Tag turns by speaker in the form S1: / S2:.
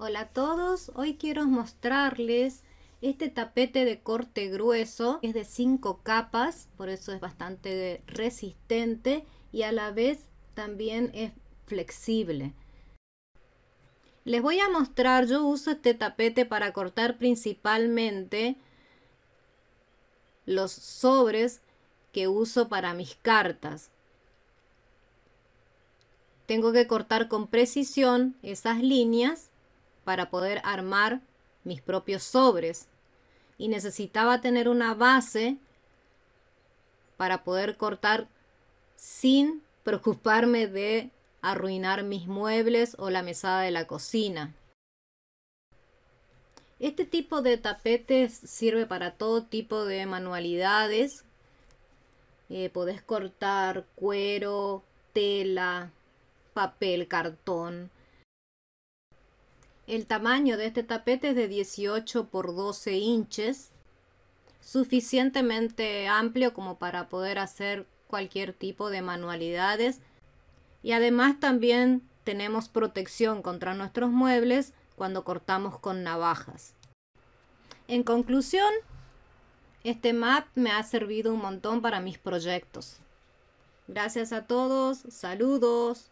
S1: Hola a todos, hoy quiero mostrarles este tapete de corte grueso, es de 5 capas, por eso es bastante resistente y a la vez también es flexible. Les voy a mostrar, yo uso este tapete para cortar principalmente los sobres que uso para mis cartas. Tengo que cortar con precisión esas líneas para poder armar mis propios sobres y necesitaba tener una base para poder cortar sin preocuparme de arruinar mis muebles o la mesada de la cocina. Este tipo de tapetes sirve para todo tipo de manualidades. Eh, podés cortar cuero, tela, papel, cartón, el tamaño de este tapete es de 18 por 12 inches, suficientemente amplio como para poder hacer cualquier tipo de manualidades. Y además también tenemos protección contra nuestros muebles cuando cortamos con navajas. En conclusión, este map me ha servido un montón para mis proyectos. Gracias a todos, saludos.